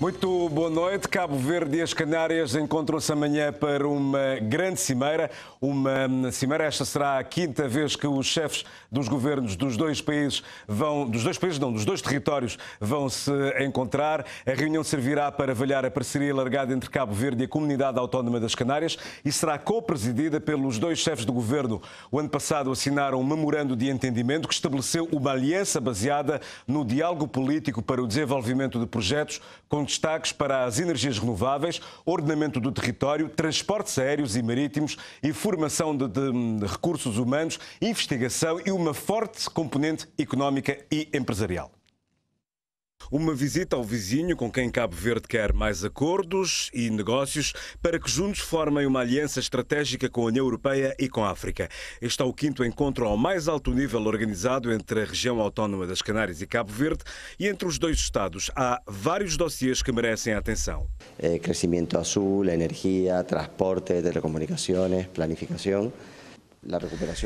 Muito boa noite. Cabo Verde e as Canárias encontram-se amanhã para uma grande cimeira. Uma hum, cimeira, esta será a quinta vez que os chefes dos governos dos dois países vão, dos dois países não, dos dois territórios vão se encontrar. A reunião servirá para avaliar a parceria largada entre Cabo Verde e a Comunidade Autónoma das Canárias e será co-presidida pelos dois chefes do governo. O ano passado assinaram um memorando de entendimento que estabeleceu uma aliança baseada no diálogo político para o desenvolvimento de projetos com destaques para as energias renováveis, ordenamento do território, transportes aéreos e marítimos e formação de, de, de recursos humanos, investigação e uma forte componente económica e empresarial uma visita ao vizinho com quem Cabo Verde quer mais acordos e negócios para que juntos formem uma aliança estratégica com a União Europeia e com a África. Este é o quinto encontro ao mais alto nível organizado entre a região autónoma das Canárias e Cabo Verde e entre os dois Estados. Há vários dossiês que merecem atenção. É, crescimento azul, energia, transporte, telecomunicações, planificação.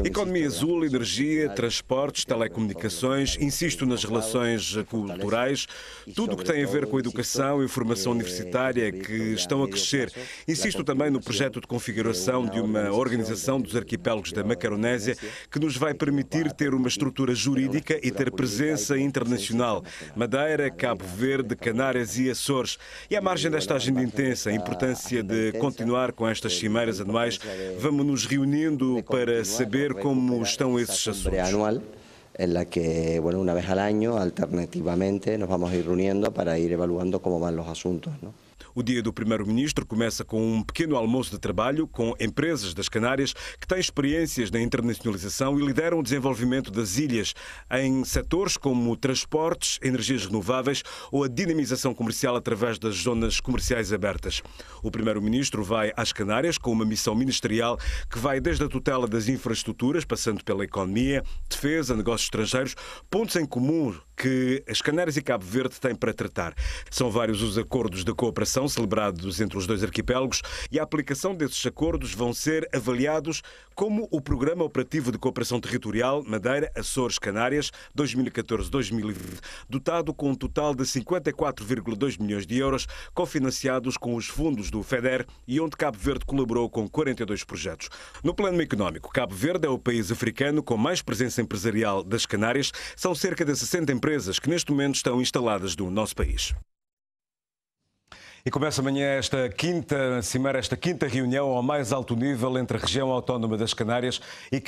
Economia azul, energia, transportes, telecomunicações, insisto nas relações culturais, tudo o que tem a ver com a educação e formação universitária que estão a crescer. Insisto também no projeto de configuração de uma organização dos arquipélagos da Macaronésia que nos vai é permitir ter uma estrutura jurídica e ter presença internacional. Madeira, Cabo Verde, Canárias e Açores. E à margem desta agenda intensa, a importância de continuar com estas é cimeiras anuais, vamos nos reunindo para para saber cómo esos asuntos anual en la que, bueno, una vez al año, alternativamente, nos vamos a ir reuniendo para ir evaluando cómo van los asuntos. ¿no? O dia do primeiro-ministro começa com um pequeno almoço de trabalho com empresas das Canárias que têm experiências na internacionalização e lideram o desenvolvimento das ilhas em setores como transportes, energias renováveis ou a dinamização comercial através das zonas comerciais abertas. O primeiro-ministro vai às Canárias com uma missão ministerial que vai desde a tutela das infraestruturas, passando pela economia, defesa, negócios estrangeiros, pontos em comum que as Canárias e Cabo Verde têm para tratar. São vários os acordos de cooperação cooperação celebrados entre os dois arquipélagos e a aplicação desses acordos vão ser avaliados como o Programa Operativo de Cooperação Territorial Madeira, Açores, Canárias 2014-2020, dotado com um total de 54,2 milhões de euros, cofinanciados com os fundos do FEDER e onde Cabo Verde colaborou com 42 projetos. No plano económico, Cabo Verde é o país africano com mais presença empresarial das Canárias. São cerca de 60 empresas que neste momento estão instaladas no nosso país. E começa amanhã esta quinta cimeira, esta quinta reunião ao mais alto nível entre a região autónoma das Canárias e